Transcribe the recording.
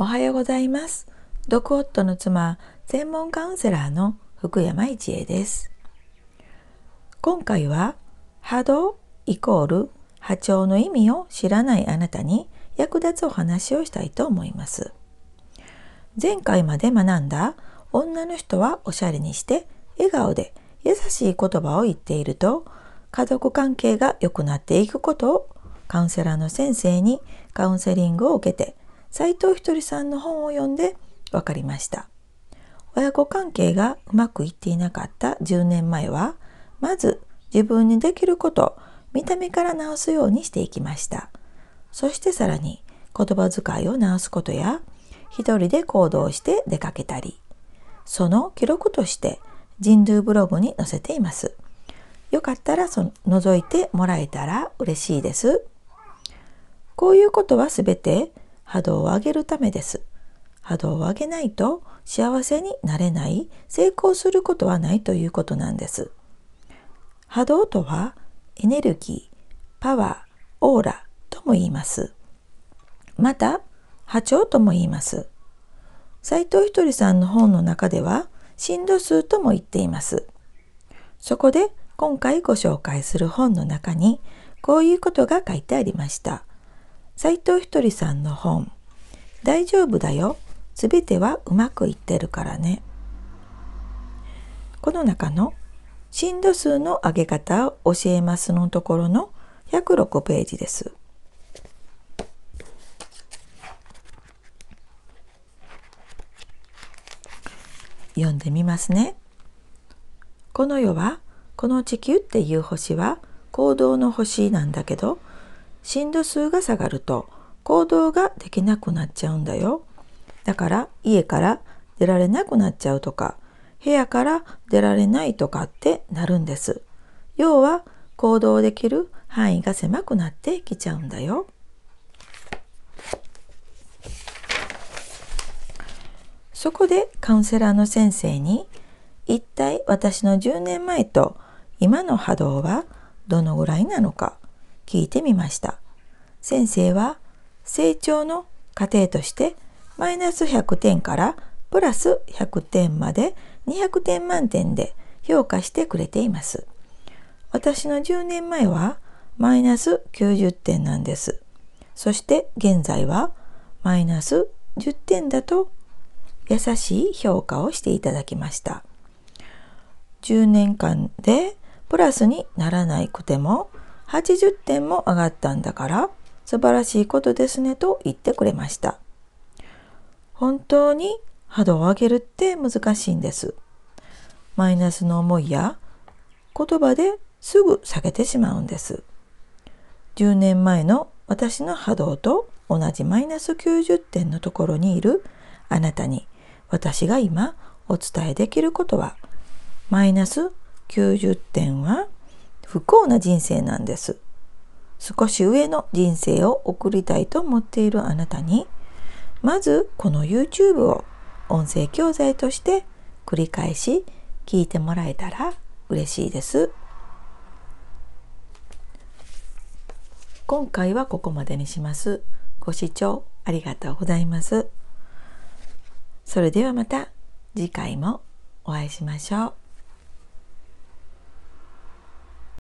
おはようございます。毒夫の妻、専門カウンセラーの福山一恵です。今回は波動イコール波長の意味を知らないあなたに役立つお話をしたいと思います。前回まで学んだ女の人はおしゃれにして笑顔で優しい言葉を言っていると家族関係が良くなっていくことをカウンセラーの先生にカウンセリングを受けて斎藤ひとりさんの本を読んで分かりました親子関係がうまくいっていなかった10年前はまず自分にできること見た目から直すようにしていきましたそしてさらに言葉遣いを直すことや一人で行動して出かけたりその記録として人類ブログに載せていますよかったらそ覗いてもらえたら嬉しいですこういうことはすべて波動を上げるためです。波動を上げないと幸せになれない成功することはないということなんです波動とはエネルギーパワーオーラとも言いますまた波長とも言います斎藤ひとりさんの本の中では振度数とも言っていますそこで今回ご紹介する本の中にこういうことが書いてありました「斎藤ひとりさんの本「大丈夫だよ全てはうまくいってるからね」この中の「震度数の上げ方を教えます」のところの106ページです。読んでみますね。この世はこの地球っていう星は行動の星なんだけど振度数が下がると行動ができなくなっちゃうんだよ。だから家から出られなくなっちゃうとか部屋から出られないとかってなるんです。要は行動できる範囲が狭くなってきちゃうんだよ。そこでカウンセラーの先生に一体私の10年前と今の波動はどのぐらいなのか聞いてみました。先生は成長の過程としてマイナス100点からプラス100点まで200点満点で評価してくれています。私の10年前はマイナス90点なんです。そして現在はマイナス10点だと優しい評価をしていただきました。10年間でプラスにならないくても80点も上がったんだから素晴らしいことですねと言ってくれました。本当に波動を上げるって難しいんです。マイナスの思いや言葉ですぐ下げてしまうんです。10年前の私の波動と同じマイナス90点のところにいるあなたに私が今お伝えできることはマイナス90点は不幸な人生なんです。少し上の人生を送りたいと思っているあなたに、まずこの YouTube を音声教材として繰り返し聞いてもらえたら嬉しいです。今回はここまでにします。ご視聴ありがとうございます。それではまた次回もお会いしましょう。